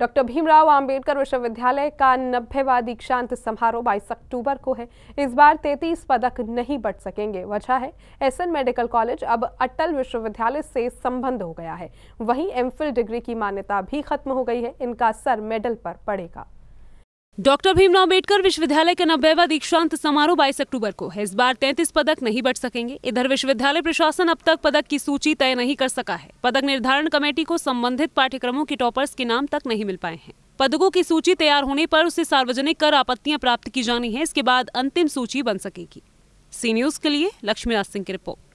doctor Bhimrao Ambedkar विश्वविद्यालय का नब्बेवा दीक्षांत समारोह बाईस अक्टूबर को है इस बार तैतीस पदक नहीं बट सकेंगे वजह है एसएन मेडिकल कॉलेज अब अटल विश्वविद्यालय से संबंध हो गया है वहीं एमफिल डिग्री की मान्यता भी खत्म हो गई है इनका सर मेडल पर पड़ेगा डॉक्टर भीमराव अम्बेडकर विश्वविद्यालय का नब्बेवा दीक्षांत समारोह बाईस अक्टूबर को है इस बार 33 पदक नहीं बढ़ सकेंगे इधर विश्वविद्यालय प्रशासन अब तक पदक की सूची तय नहीं कर सका है पदक निर्धारण कमेटी को संबंधित पाठ्यक्रमों के टॉपर्स के नाम तक नहीं मिल पाए हैं पदकों की सूची तैयार होने पर उसे सार्वजनिक कर आपत्तियां प्राप्त की जानी है इसके बाद अंतिम सूची बन सकेगी सी न्यूज के लिए लक्ष्मीराज सिंह की रिपोर्ट